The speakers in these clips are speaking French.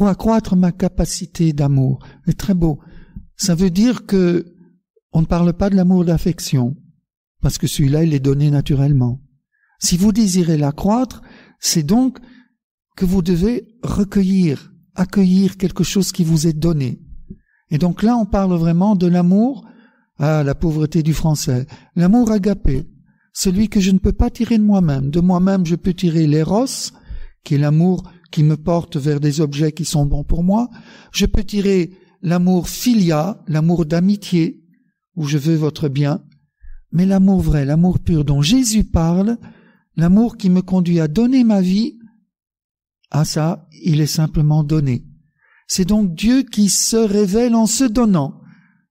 pour accroître ma capacité d'amour. C'est très beau. Ça veut dire que on ne parle pas de l'amour d'affection, parce que celui-là, il est donné naturellement. Si vous désirez l'accroître, c'est donc que vous devez recueillir, accueillir quelque chose qui vous est donné. Et donc là, on parle vraiment de l'amour, ah, la pauvreté du français, l'amour agapé, celui que je ne peux pas tirer de moi-même. De moi-même, je peux tirer l'éros, qui est l'amour qui me porte vers des objets qui sont bons pour moi. Je peux tirer l'amour filia, l'amour d'amitié, où je veux votre bien, mais l'amour vrai, l'amour pur dont Jésus parle, l'amour qui me conduit à donner ma vie, à ça, il est simplement donné. C'est donc Dieu qui se révèle en se donnant,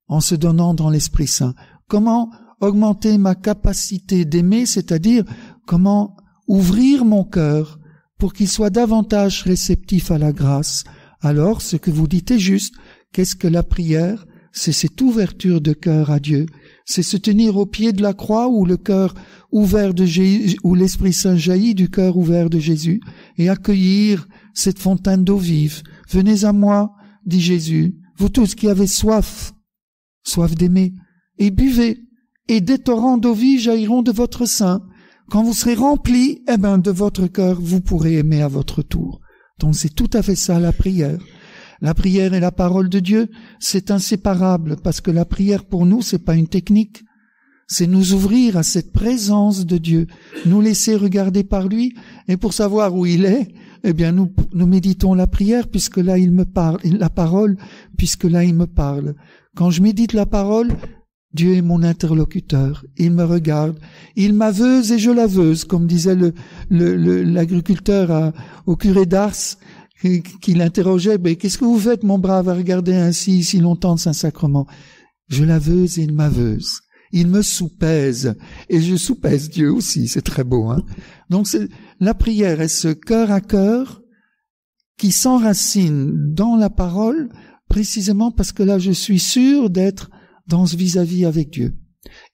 en se donnant dans l'Esprit Saint. Comment augmenter ma capacité d'aimer, c'est-à-dire comment ouvrir mon cœur pour qu'ils soient davantage réceptif à la grâce. Alors, ce que vous dites est juste. Qu'est-ce que la prière C'est cette ouverture de cœur à Dieu. C'est se tenir au pied de la croix où le cœur ouvert de Jésus, où l'Esprit Saint jaillit du cœur ouvert de Jésus, et accueillir cette fontaine d'eau vive. Venez à moi, dit Jésus, vous tous qui avez soif, soif d'aimer, et buvez, et des torrents d'eau vive jailliront de votre sein. Quand vous serez rempli, eh ben, de votre cœur, vous pourrez aimer à votre tour. Donc c'est tout à fait ça la prière. La prière et la parole de Dieu, c'est inséparable parce que la prière pour nous, c'est pas une technique. C'est nous ouvrir à cette présence de Dieu, nous laisser regarder par lui et pour savoir où il est, eh bien nous nous méditons la prière puisque là il me parle, la parole puisque là il me parle. Quand je médite la parole, Dieu est mon interlocuteur, il me regarde, il m'aveuse et je l'aveuse, comme disait l'agriculteur le, au curé d'Ars, qui, l'interrogeait, mais qu'est-ce que vous faites, mon brave, à regarder ainsi si longtemps de Saint-Sacrement Je l'aveuse et il m'aveuse. Il me soupèse et je soupèse Dieu aussi, c'est très beau. Hein Donc la prière est ce cœur à cœur qui s'enracine dans la parole, précisément parce que là je suis sûr d'être dans ce vis-à-vis avec Dieu.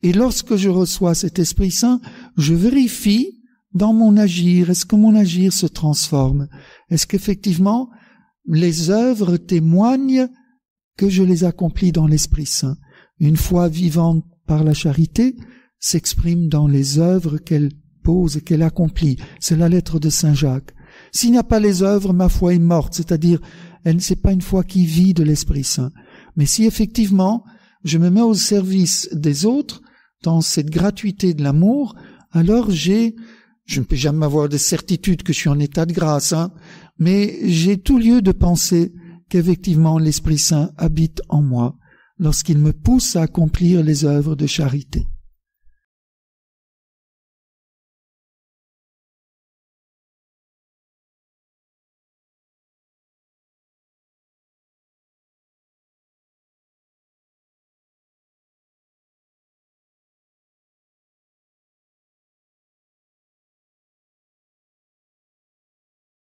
Et lorsque je reçois cet Esprit Saint, je vérifie dans mon agir, est-ce que mon agir se transforme Est-ce qu'effectivement les œuvres témoignent que je les accomplis dans l'Esprit Saint Une foi vivante par la charité s'exprime dans les œuvres qu'elle pose et qu'elle accomplit. C'est la lettre de Saint Jacques. S'il n'y a pas les œuvres, ma foi est morte, c'est-à-dire elle ne n'est pas une foi qui vit de l'Esprit Saint. Mais si effectivement je me mets au service des autres dans cette gratuité de l'amour, alors j'ai, je ne peux jamais avoir de certitude que je suis en état de grâce, hein, mais j'ai tout lieu de penser qu'effectivement l'Esprit Saint habite en moi lorsqu'il me pousse à accomplir les œuvres de charité.